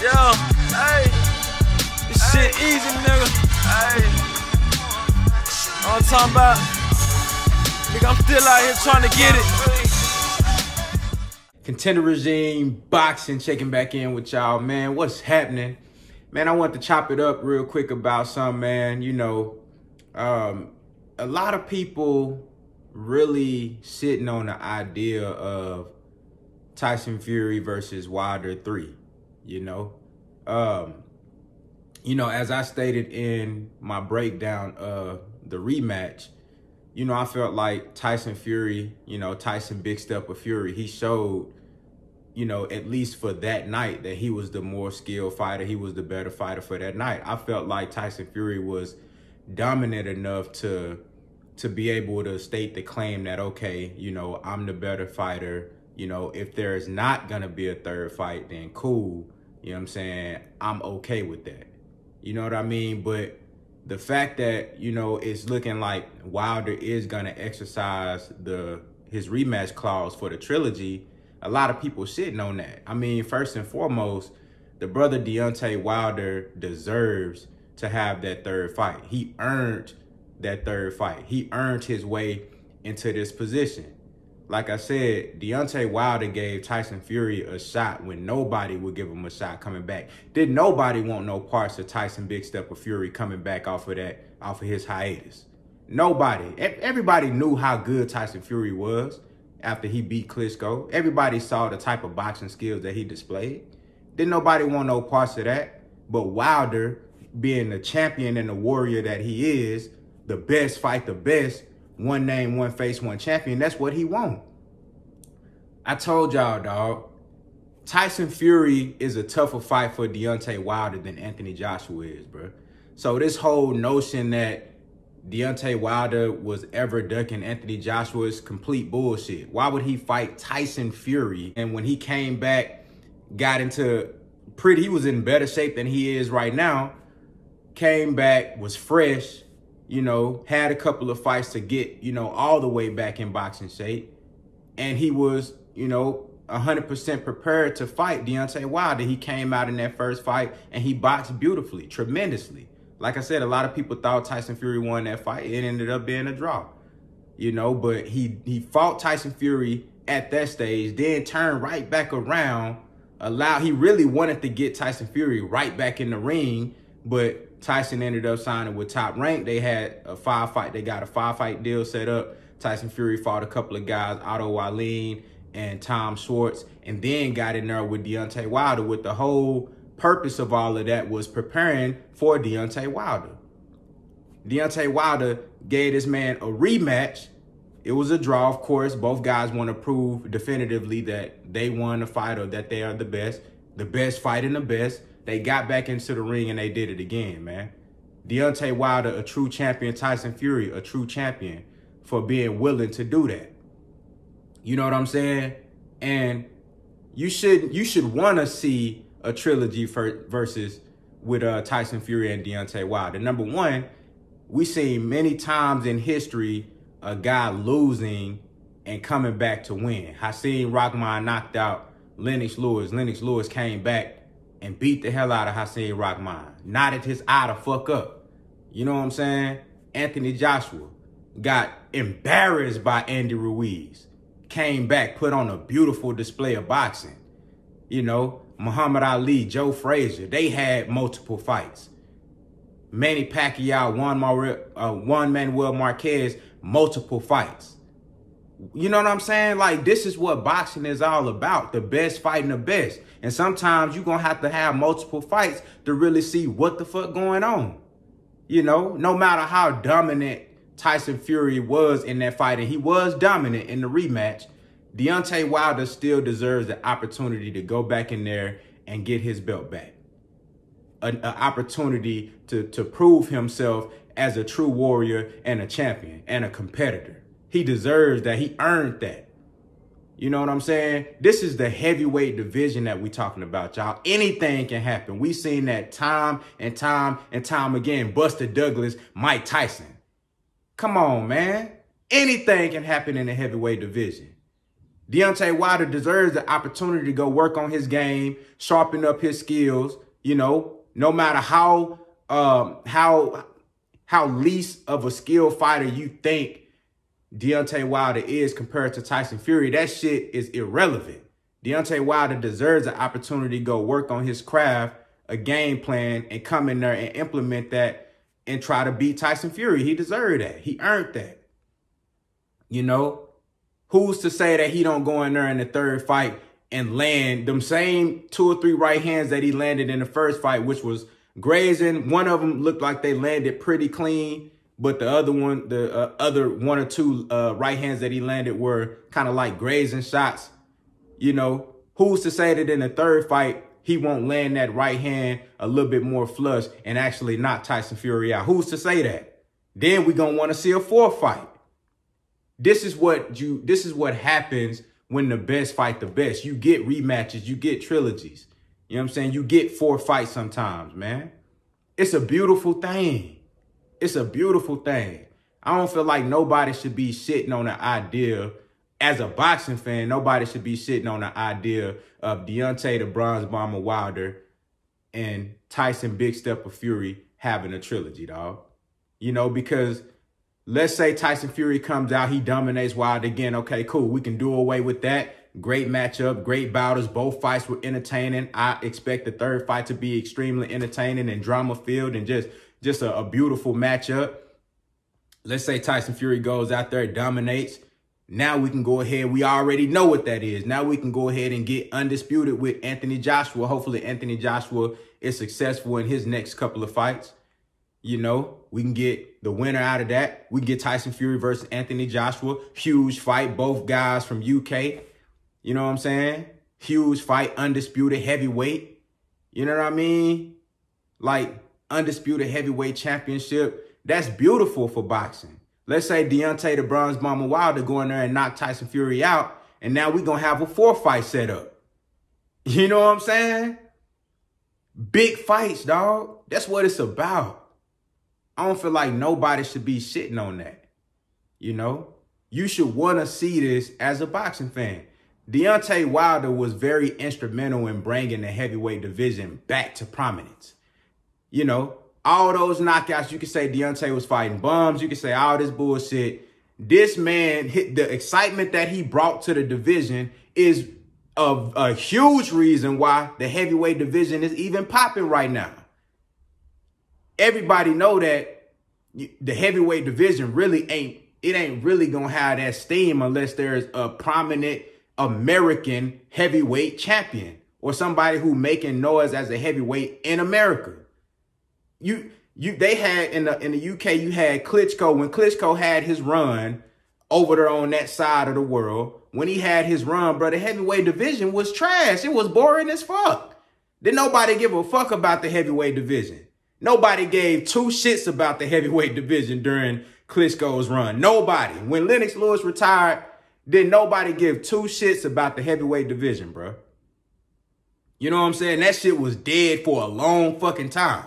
Yo, hey. This shit easy, nigga. Hey. I'm talking about. Nigga, I'm still out here trying to get it. Contender regime, boxing, checking back in with y'all, man. What's happening? Man, I want to chop it up real quick about some, man. You know, um, a lot of people really sitting on the idea of Tyson Fury versus Wilder 3 you know? Um, you know, as I stated in my breakdown of the rematch, you know, I felt like Tyson Fury, you know, Tyson Big Step of Fury, he showed, you know, at least for that night that he was the more skilled fighter. He was the better fighter for that night. I felt like Tyson Fury was dominant enough to to be able to state the claim that, okay, you know, I'm the better fighter. You know, if there is not going to be a third fight, then cool you know what I'm saying? I'm okay with that. You know what I mean? But the fact that, you know, it's looking like Wilder is gonna exercise the his rematch clause for the trilogy, a lot of people sitting on that. I mean, first and foremost, the brother Deontay Wilder deserves to have that third fight. He earned that third fight. He earned his way into this position like I said, Deontay Wilder gave Tyson Fury a shot when nobody would give him a shot coming back. Did nobody want no parts of Tyson Big Step or Fury coming back off of that, off of his hiatus? Nobody. Everybody knew how good Tyson Fury was after he beat Klitschko. Everybody saw the type of boxing skills that he displayed. Did nobody want no parts of that? But Wilder, being the champion and the warrior that he is, the best fight the best, one name, one face, one champion. That's what he won. I told y'all, dog. Tyson Fury is a tougher fight for Deontay Wilder than Anthony Joshua is, bro. So this whole notion that Deontay Wilder was ever ducking Anthony Joshua is complete bullshit. Why would he fight Tyson Fury? And when he came back, got into pretty, he was in better shape than he is right now. Came back, was fresh, you know, had a couple of fights to get, you know, all the way back in boxing shape. And he was, you know, 100% prepared to fight Deontay Wilder. He came out in that first fight and he boxed beautifully, tremendously. Like I said, a lot of people thought Tyson Fury won that fight. It ended up being a draw, you know, but he, he fought Tyson Fury at that stage, then turned right back around, allowed, he really wanted to get Tyson Fury right back in the ring, but Tyson ended up signing with Top Rank. They had a five fight. They got a five fight deal set up. Tyson Fury fought a couple of guys, Otto Wallin and Tom Schwartz, and then got in there with Deontay Wilder. With the whole purpose of all of that was preparing for Deontay Wilder. Deontay Wilder gave this man a rematch. It was a draw, of course. Both guys want to prove definitively that they won the fight or that they are the best, the best fighting the best. They got back into the ring and they did it again, man. Deontay Wilder, a true champion. Tyson Fury, a true champion for being willing to do that. You know what I'm saying? And you should you should want to see a trilogy for, versus with uh, Tyson Fury and Deontay Wilder. Number one, we seen many times in history a guy losing and coming back to win. seen Rockman knocked out Lennox Lewis. Lennox Lewis came back and beat the hell out of Hassan Rockman. Nodded his eye to fuck up. You know what I'm saying? Anthony Joshua got embarrassed by Andy Ruiz. Came back, put on a beautiful display of boxing. You know, Muhammad Ali, Joe Frazier, they had multiple fights. Manny Pacquiao, Juan, Mar- uh, Juan Manuel Marquez, multiple fights. You know what I'm saying? Like this is what boxing is all about. The best fighting the best. And sometimes you're going to have to have multiple fights to really see what the fuck going on. You know, no matter how dominant Tyson Fury was in that fight and he was dominant in the rematch, Deontay Wilder still deserves the opportunity to go back in there and get his belt back. An, an opportunity to, to prove himself as a true warrior and a champion and a competitor. He deserves that. He earned that. You know what I'm saying? This is the heavyweight division that we talking about, y'all. Anything can happen. we seen that time and time and time again. Buster Douglas, Mike Tyson. Come on, man. Anything can happen in the heavyweight division. Deontay Wilder deserves the opportunity to go work on his game, sharpen up his skills, you know, no matter how um how how least of a skilled fighter you think Deontay Wilder is compared to Tyson Fury, that shit is irrelevant. Deontay Wilder deserves an opportunity to go work on his craft, a game plan, and come in there and implement that and try to beat Tyson Fury. He deserved that. He earned that. You know, who's to say that he don't go in there in the third fight and land them same two or three right hands that he landed in the first fight, which was grazing. One of them looked like they landed pretty clean but the other one, the uh, other one or two uh, right hands that he landed were kind of like grazing shots. You know, who's to say that in the third fight he won't land that right hand a little bit more flush and actually knock Tyson Fury out? Who's to say that? Then we gonna want to see a fourth fight. This is what you. This is what happens when the best fight the best. You get rematches. You get trilogies. You know what I'm saying? You get four fights sometimes, man. It's a beautiful thing. It's a beautiful thing. I don't feel like nobody should be sitting on the idea. As a boxing fan, nobody should be sitting on the idea of Deontay the Bronze Bomber Wilder and Tyson Big Step of Fury having a trilogy, dog. You know, because let's say Tyson Fury comes out, he dominates Wilder again. Okay, cool. We can do away with that. Great matchup, great battles. Both fights were entertaining. I expect the third fight to be extremely entertaining and drama filled and just just a, a beautiful matchup. Let's say Tyson Fury goes out there, dominates. Now we can go ahead. We already know what that is. Now we can go ahead and get undisputed with Anthony Joshua. Hopefully, Anthony Joshua is successful in his next couple of fights. You know, we can get the winner out of that. We can get Tyson Fury versus Anthony Joshua. Huge fight. Both guys from UK. You know what I'm saying? Huge fight, undisputed heavyweight. You know what I mean? Like, undisputed heavyweight championship. That's beautiful for boxing. Let's say Deontay the Bronze Bomber Wilder go in there and knock Tyson Fury out, and now we're going to have a four fight set up. You know what I'm saying? Big fights, dog. That's what it's about. I don't feel like nobody should be shitting on that. You know? You should want to see this as a boxing fan. Deontay Wilder was very instrumental in bringing the heavyweight division back to prominence. You know, all those knockouts, you could say Deontay was fighting bums. You could say all this bullshit. This man, hit the excitement that he brought to the division is a, a huge reason why the heavyweight division is even popping right now. Everybody know that the heavyweight division really ain't, it ain't really going to have that steam unless there's a prominent American heavyweight champion or somebody who making noise as a heavyweight in America you you they had in the in the UK you had Klitschko when Klitschko had his run over there on that side of the world when he had his run, bro. The heavyweight division was trash. It was boring as fuck. Did nobody give a fuck about the heavyweight division? Nobody gave two shits about the heavyweight division during Klitschko's run. Nobody. When Lennox Lewis retired, did nobody give two shits about the heavyweight division, bro? You know what I'm saying? That shit was dead for a long fucking time.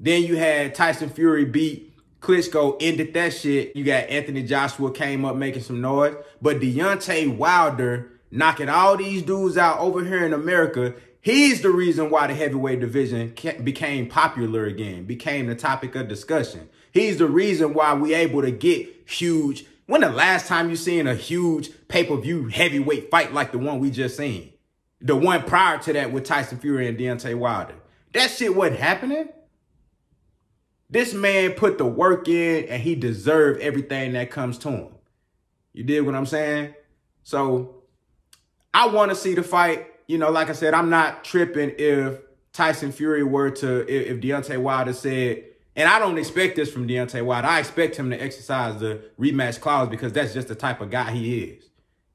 Then you had Tyson Fury beat Klitschko, ended that shit. You got Anthony Joshua came up making some noise. But Deontay Wilder knocking all these dudes out over here in America. He's the reason why the heavyweight division became popular again, became the topic of discussion. He's the reason why we able to get huge. When the last time you seen a huge pay-per-view heavyweight fight like the one we just seen? The one prior to that with Tyson Fury and Deontay Wilder. That shit wasn't happening. This man put the work in and he deserved everything that comes to him. You did what I'm saying? So I want to see the fight. You know, like I said, I'm not tripping if Tyson Fury were to, if, if Deontay Wilder said, and I don't expect this from Deontay Wilder. I expect him to exercise the rematch clause because that's just the type of guy he is.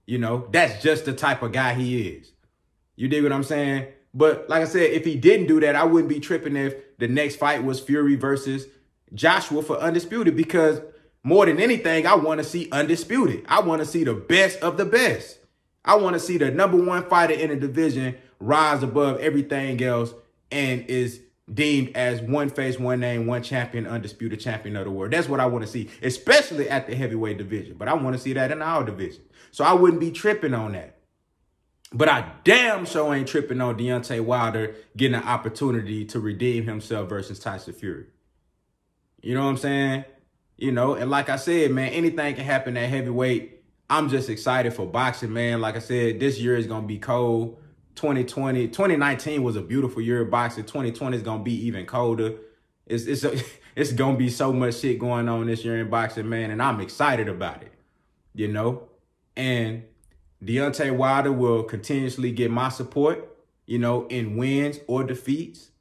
You know, that's just the type of guy he is. You dig what I'm saying? But like I said, if he didn't do that, I wouldn't be tripping if the next fight was Fury versus Joshua for Undisputed because more than anything, I want to see Undisputed. I want to see the best of the best. I want to see the number one fighter in a division rise above everything else and is deemed as one face, one name, one champion, undisputed champion of the world. That's what I want to see, especially at the heavyweight division. But I want to see that in our division. So I wouldn't be tripping on that. But I damn sure ain't tripping on Deontay Wilder getting an opportunity to redeem himself versus Tyson Fury. You know what I'm saying? You know, and like I said, man, anything can happen at heavyweight. I'm just excited for boxing, man. Like I said, this year is going to be cold. 2020, 2019 was a beautiful year of boxing. 2020 is going to be even colder. It's it's a, it's going to be so much shit going on this year in boxing, man, and I'm excited about it. You know? And Deontay Wilder will continuously get my support, you know, in wins or defeats.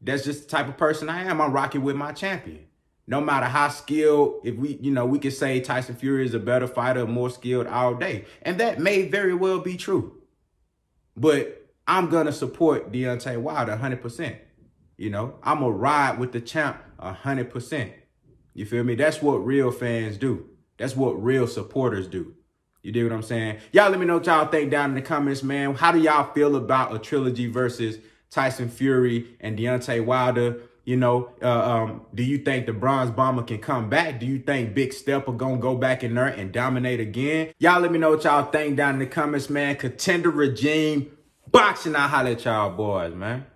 That's just the type of person I am. I'm rocking with my champion. No matter how skilled, if we, you know, we could say Tyson Fury is a better fighter, more skilled all day. And that may very well be true. But I'm going to support Deontay Wilder 100%. You know, I'm going to ride with the champ 100%. You feel me? That's what real fans do. That's what real supporters do. You dig what I'm saying? Y'all let me know what y'all think down in the comments, man. How do y'all feel about a trilogy versus Tyson Fury and Deontay Wilder? You know, uh, um, do you think the Bronze Bomber can come back? Do you think Big Stepper gonna go back in there and dominate again? Y'all let me know what y'all think down in the comments, man. Contender regime boxing. I holler at y'all boys, man.